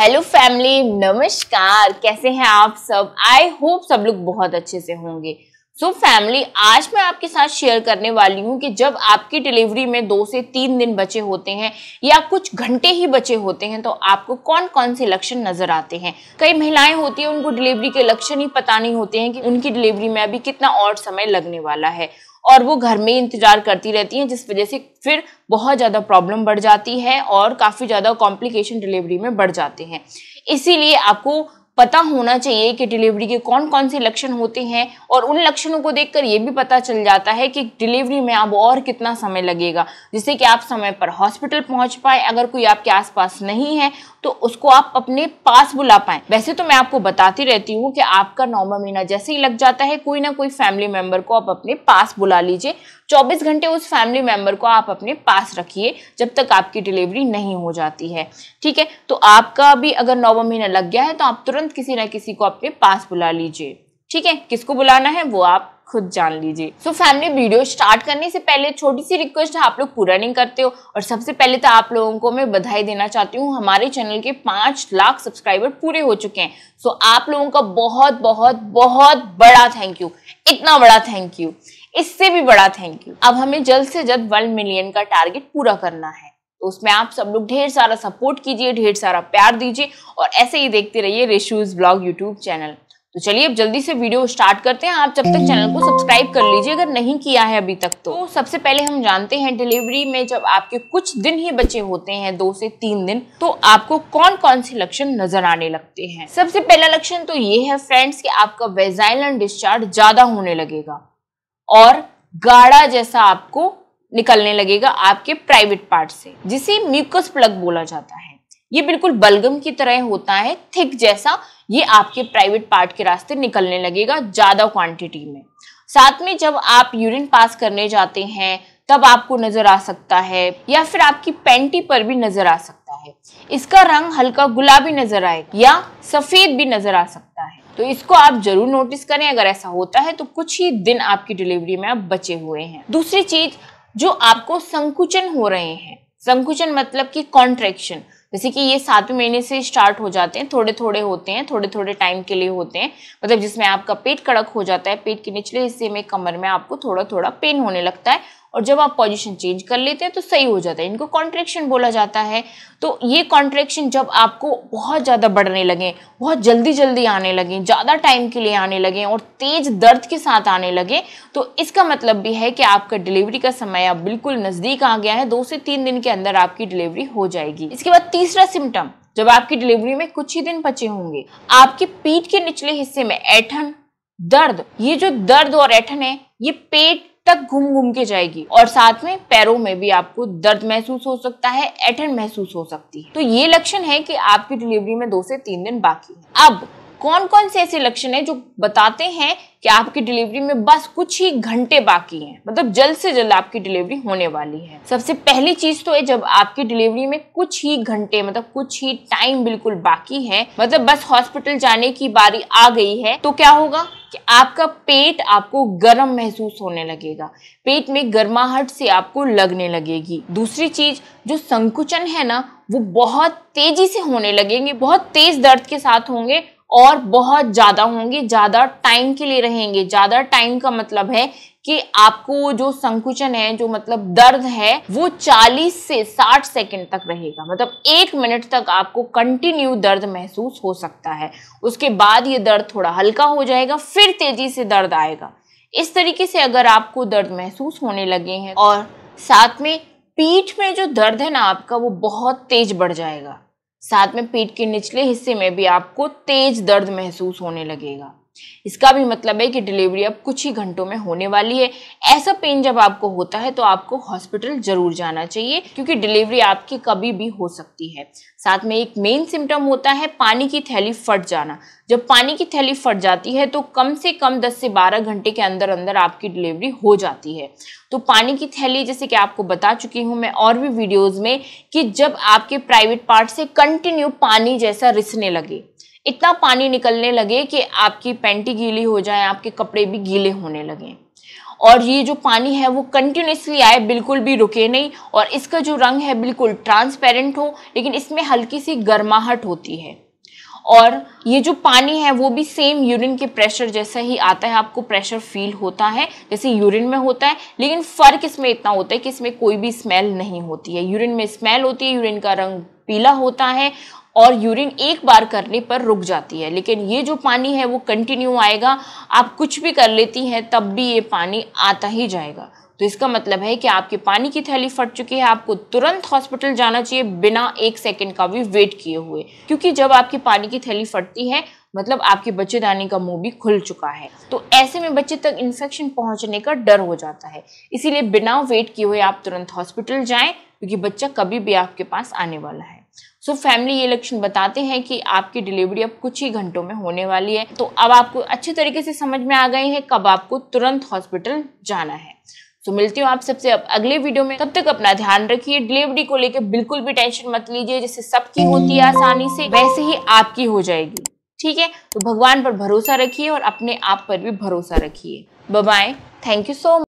hello family नमस्कार कैसे हैं आप सब आई होप सब लोग बहुत अच्छे से होंगे सो so फैमिली आज मैं आपके साथ शेयर करने वाली हूँ कि जब आपकी डिलीवरी में दो से तीन दिन बचे होते हैं या कुछ घंटे ही बचे होते हैं तो आपको कौन कौन से लक्षण नजर आते हैं कई महिलाएं होती हैं उनको डिलीवरी के लक्षण ही पता नहीं होते हैं कि उनकी डिलीवरी में अभी कितना और समय लगने वाला है और वो घर में इंतजार करती रहती हैं जिस वजह से फिर बहुत ज़्यादा प्रॉब्लम बढ़ जाती है और काफ़ी ज़्यादा कॉम्प्लिकेशन डिलीवरी में बढ़ जाते हैं इसीलिए आपको पता होना चाहिए कि डिलीवरी के कौन कौन से लक्षण होते हैं और उन लक्षणों को देखकर ये भी पता चल जाता है कि डिलीवरी में अब और कितना समय लगेगा जिससे कि आप समय पर हॉस्पिटल पहुंच पाए अगर कोई आपके आसपास नहीं है तो उसको आप अपने पास बुला पाए वैसे तो मैं आपको बताती रहती हूँ कि आपका नौवा महीना जैसे ही लग जाता है कोई ना कोई फैमिली मेंबर को आप अपने पास बुला लीजिए चौबीस घंटे उस फैमिली मेंबर को आप अपने पास रखिए जब तक आपकी डिलीवरी नहीं हो जाती है ठीक है तो आपका भी अगर नौवा महीना लग गया है तो आप तुरंत किसी ना किसी को अपने पास बुला लीजिए ठीक है किसको बुलाना है वो आप खुद जान लीजिए सो फैमिली वीडियो स्टार्ट करने से पहले छोटी सी रिक्वेस्ट है आप लोग पूरा नहीं करते हो और सबसे पहले तो आप लोगों को मैं बधाई देना चाहती हूँ हमारे चैनल के पाँच लाख सब्सक्राइबर पूरे हो चुके हैं सो so, आप लोगों का बहुत बहुत बहुत बड़ा थैंक यू इतना बड़ा थैंक यू इससे भी बड़ा थैंक यू अब हमें जल्द से जल्द वन मिलियन का टारगेट पूरा करना है तो उसमें आप सब लोग ढेर सारा सपोर्ट कीजिए ढेर सारा प्यार दीजिए और ऐसे ही देखते रहिए रेशूज ब्लॉग यूट्यूब चैनल तो चलिए अब जल्दी से वीडियो स्टार्ट करते हैं आप जब तक चैनल को सब्सक्राइब कर लीजिए अगर नहीं किया है अभी तक तो, तो सबसे पहले हम जानते हैं डिलीवरी में जब आपके कुछ दिन ही बचे होते हैं दो से तीन दिन तो आपको कौन कौन से लक्षण नजर आने लगते हैं सबसे पहला लक्षण तो ये है फ्रेंड्स कि आपका वेजाइलन डिस्चार्ज ज्यादा होने लगेगा और गाढ़ा जैसा आपको निकलने लगेगा आपके प्राइवेट पार्ट से जिसे म्यूकस प्लग बोला जाता है ये बिल्कुल बलगम की तरह होता है थिक जैसा ये आपके प्राइवेट पार्ट के रास्ते निकलने लगेगा ज़्यादा क्वांटिटी में साथ में जब आप यूरिन पास करने जाते हैं तब आपको नज़र आ सकता है या फिर आपकी पैंटी पर भी नज़र आ सकता है इसका रंग हल्का गुलाबी नज़र आएगा या सफ़ेद भी नज़र आ सकता है तो इसको आप जरूर नोटिस करें अगर ऐसा होता है तो कुछ ही दिन आपकी डिलीवरी में आप बचे हुए हैं दूसरी चीज़ जो आपको संकुचन हो रहे हैं संकुचन मतलब कि कॉन्ट्रेक्शन जैसे कि ये सातवें महीने से स्टार्ट हो जाते हैं थोड़े थोड़े होते हैं थोड़े थोड़े टाइम के लिए होते हैं मतलब जिसमें आपका पेट कड़क हो जाता है पेट के निचले हिस्से में कमर में आपको थोड़ा थोड़ा पेन होने लगता है और जब आप पोजिशन चेंज कर लेते हैं तो सही हो जाता है इनको कॉन्ट्रेक्शन बोला जाता है तो ये कॉन्ट्रेक्शन जब आपको बहुत ज़्यादा बढ़ने लगें बहुत जल्दी जल्दी आने लगें ज़्यादा टाइम के लिए आने लगें और तेज़ दर्द के साथ आने लगें तो इसका मतलब भी है कि आपका डिलीवरी का समय अब बिल्कुल नज़दीक आ गया है दो से तीन दिन के अंदर आपकी डिलीवरी हो जाएगी इसके बाद तीसरा सिम्टम जब आपकी डिलीवरी में कुछ ही दिन बचे होंगे आपके पीठ के निचले हिस्से में ऐठन दर्द ये जो दर्द और ऐठन है ये पेट तक घूम घूम के जाएगी और साथ में पैरों में भी आपको दर्द महसूस हो सकता है एठन महसूस हो सकती है तो ये लक्षण है कि आपकी डिलीवरी में दो से तीन दिन बाकी है अब कौन कौन से ऐसे लक्षण हैं जो बताते हैं कि आपकी डिलीवरी में बस कुछ ही घंटे बाकी हैं मतलब जल्द से जल्द आपकी डिलीवरी होने वाली है सबसे पहली चीज तो है जब आपकी डिलीवरी में कुछ ही घंटे मतलब कुछ ही टाइम बिल्कुल बाकी है मतलब बस हॉस्पिटल जाने की बारी आ गई है तो क्या होगा कि आपका पेट आपको गर्म महसूस होने लगेगा पेट में गर्माहट से आपको लगने लगेगी दूसरी चीज जो संकुचन है ना वो बहुत तेजी से होने लगेंगे बहुत तेज दर्द के साथ होंगे और बहुत ज़्यादा होंगे ज़्यादा टाइम के लिए रहेंगे ज़्यादा टाइम का मतलब है कि आपको जो संकुचन है जो मतलब दर्द है वो 40 से 60 सेकंड तक रहेगा मतलब एक मिनट तक आपको कंटिन्यू दर्द महसूस हो सकता है उसके बाद ये दर्द थोड़ा हल्का हो जाएगा फिर तेजी से दर्द आएगा इस तरीके से अगर आपको दर्द महसूस होने लगे हैं और साथ में पीठ में जो दर्द है ना आपका वो बहुत तेज बढ़ जाएगा साथ में पीठ के निचले हिस्से में भी आपको तेज दर्द महसूस होने लगेगा इसका भी मतलब है कि डिलीवरी अब कुछ ही घंटों में होने वाली है ऐसा पेन जब आपको होता है तो आपको हॉस्पिटल जरूर जाना चाहिए क्योंकि डिलीवरी आपकी कभी भी हो सकती है साथ में एक मेन सिम्टम होता है पानी की थैली फट जाना जब पानी की थैली फट जाती है तो कम से कम 10 से 12 घंटे के अंदर अंदर आपकी डिलीवरी हो जाती है तो पानी की थैली जैसे कि आपको बता चुकी हूँ मैं और भी वीडियोज़ में कि जब आपके प्राइवेट पार्ट से कंटिन्यू पानी जैसा रिसने लगे इतना पानी निकलने लगे कि आपकी पैंटी गीली हो जाए आपके कपड़े भी गीले होने लगे और ये जो पानी है वो कंटिन्यूसली आए बिल्कुल भी रुके नहीं और इसका जो रंग है बिल्कुल ट्रांसपेरेंट हो लेकिन इसमें हल्की सी गर्माहट होती है और ये जो पानी है वो भी सेम यूरिन के प्रेशर जैसा ही आता है आपको प्रेशर फील होता है जैसे यूरिन में होता है लेकिन फ़र्क इसमें इतना होता है कि इसमें कोई भी स्मेल नहीं होती है यूरिन में स्मेल होती है यूरिन का रंग पीला होता है और यूरिन एक बार करने पर रुक जाती है लेकिन ये जो पानी है वो कंटिन्यू आएगा आप कुछ भी कर लेती हैं तब भी ये पानी आता ही जाएगा तो इसका मतलब है कि आपके पानी की थैली फट चुकी है आपको तुरंत हॉस्पिटल जाना चाहिए बिना एक सेकंड का भी वेट किए हुए क्योंकि जब आपकी पानी की थैली फटती है मतलब आपके बच्चेदानी का मुंह भी खुल चुका है तो ऐसे में बच्चे तक इन्फेक्शन पहुंचने का डर हो जाता है इसीलिए बिना वेट किए हुए आप तुरंत हॉस्पिटल जाएं क्योंकि बच्चा कभी भी आपके पास आने वाला है सो फैमिली ये लक्षण बताते हैं कि आपकी डिलीवरी अब कुछ ही घंटों में होने वाली है तो अब आपको अच्छे तरीके से समझ में आ गए हैं कब आपको तुरंत हॉस्पिटल जाना है तो मिलती हूँ आप सबसे अब अगले वीडियो में तब तक अपना ध्यान रखिए डिलीवरी को लेकर बिल्कुल भी टेंशन मत लीजिए जैसे सबकी होती है आसानी से वैसे ही आपकी हो जाएगी ठीक है तो भगवान पर भरोसा रखिए और अपने आप पर भी भरोसा रखिए bye thank you so much